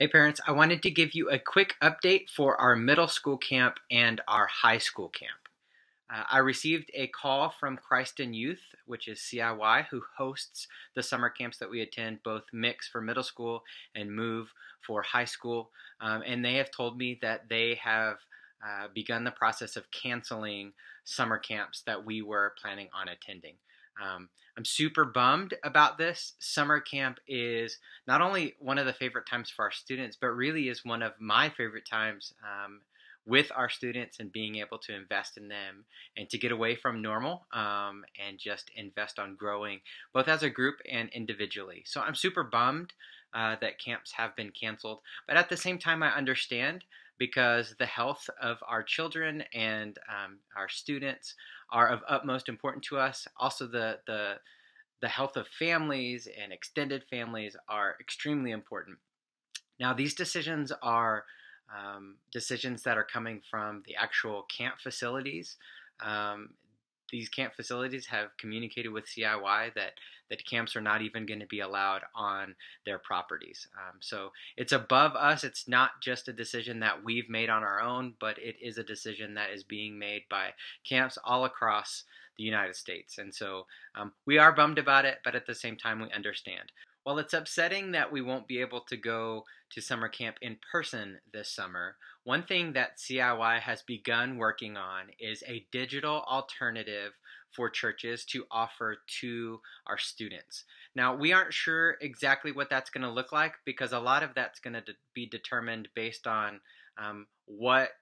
Hey parents, I wanted to give you a quick update for our middle school camp and our high school camp. Uh, I received a call from Christen Youth, which is CIY, who hosts the summer camps that we attend, both Mix for middle school and Move for high school. Um, and they have told me that they have uh, begun the process of canceling summer camps that we were planning on attending. Um, I'm super bummed about this. Summer camp is not only one of the favorite times for our students, but really is one of my favorite times um, with our students and being able to invest in them and to get away from normal um, and just invest on growing both as a group and individually. So I'm super bummed uh, that camps have been canceled, but at the same time, I understand because the health of our children and um, our students are of utmost importance to us. Also, the, the, the health of families and extended families are extremely important. Now, these decisions are um, decisions that are coming from the actual camp facilities. Um, these camp facilities have communicated with CIY that that camps are not even going to be allowed on their properties. Um, so it's above us. It's not just a decision that we've made on our own, but it is a decision that is being made by camps all across the United States. And so um, we are bummed about it, but at the same time, we understand. While it's upsetting that we won't be able to go to summer camp in person this summer, one thing that CIY has begun working on is a digital alternative for churches to offer to our students. Now, we aren't sure exactly what that's going to look like because a lot of that's going to de be determined based on um, what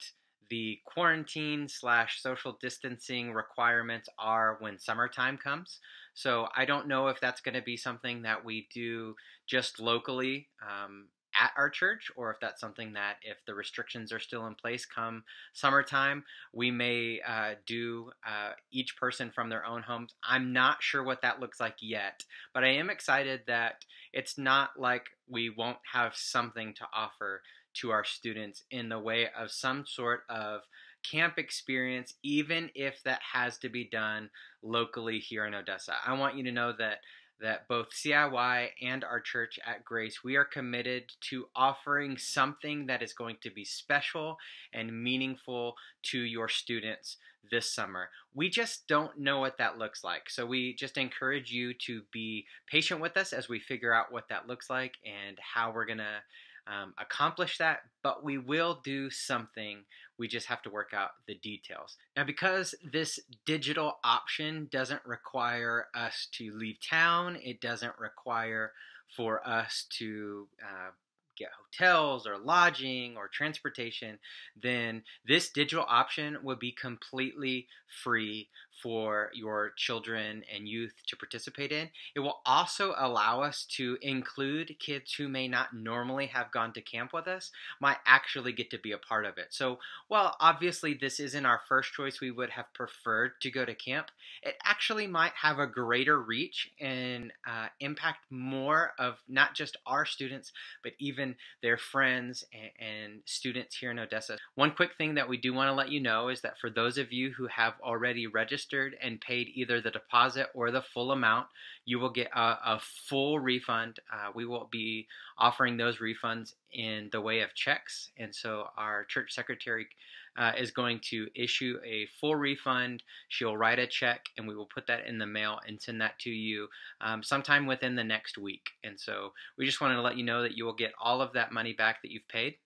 the quarantine slash social distancing requirements are when summertime comes. So I don't know if that's going to be something that we do just locally um, at our church or if that's something that if the restrictions are still in place come summertime we may uh, do uh, each person from their own homes i'm not sure what that looks like yet but i am excited that it's not like we won't have something to offer to our students in the way of some sort of camp experience, even if that has to be done locally here in Odessa. I want you to know that that both CIY and our church at Grace, we are committed to offering something that is going to be special and meaningful to your students this summer. We just don't know what that looks like. So we just encourage you to be patient with us as we figure out what that looks like and how we're going to um, accomplish that, but we will do something. We just have to work out the details. Now, because this digital option doesn't require us to leave town, it doesn't require for us to uh, get hotels or lodging or transportation, then this digital option would be completely free for your children and youth to participate in. It will also allow us to include kids who may not normally have gone to camp with us, might actually get to be a part of it. So, while obviously this isn't our first choice, we would have preferred to go to camp, it actually might have a greater reach and uh, impact more of not just our students, but even and their friends and, and students here in Odessa. One quick thing that we do want to let you know is that for those of you who have already registered and paid either the deposit or the full amount, you will get a, a full refund. Uh, we will be offering those refunds in the way of checks. And so our church secretary uh, is going to issue a full refund. She'll write a check, and we will put that in the mail and send that to you um, sometime within the next week. And so we just wanted to let you know that you will get all of that money back that you've paid.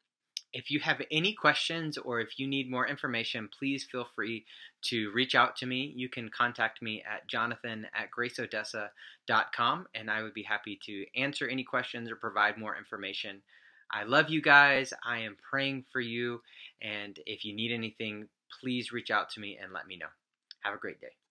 If you have any questions or if you need more information, please feel free to reach out to me. You can contact me at jonathan at graceodessa.com, and I would be happy to answer any questions or provide more information. I love you guys. I am praying for you. And if you need anything, please reach out to me and let me know. Have a great day.